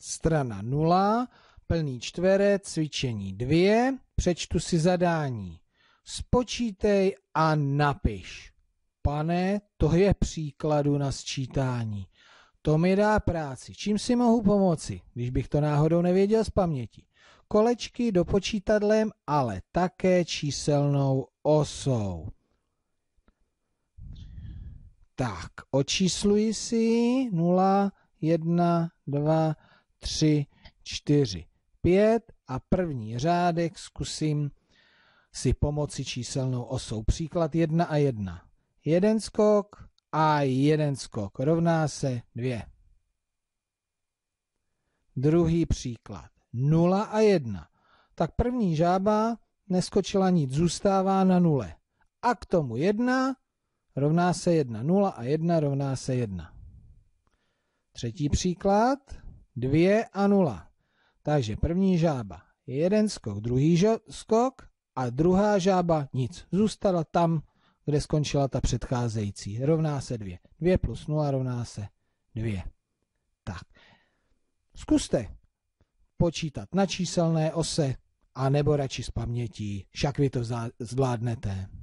strana 0, plný čtverec, cvičení 2, přečtu si zadání. Spočítej a napiš. Pane, to je příkladu na sčítání. To mi dá práci. Čím si mohu pomoci, když bych to náhodou nevěděl z paměti? Kolečky do počítadlem, ale také číselnou osou. Tak, očísluji si 0, 1, 2, tři, čtyři, pět a první řádek zkusím si pomoci číselnou osou. Příklad jedna a jedna. Jeden skok a jeden skok rovná se dvě. Druhý příklad. nula a jedna. Tak první žába neskočila nic, zůstává na nule. A k tomu jedna rovná se jedna. nula a jedna rovná se jedna. Třetí příklad. 2 a 0. Takže první žába jeden skok, druhý skok a druhá žába nic. Zůstala tam, kde skončila ta předcházející. Rovná se 2. 2 plus 0 rovná se 2. Tak. Zkuste počítat na číselné ose a nebo radši z pamětí, však vy to zvládnete.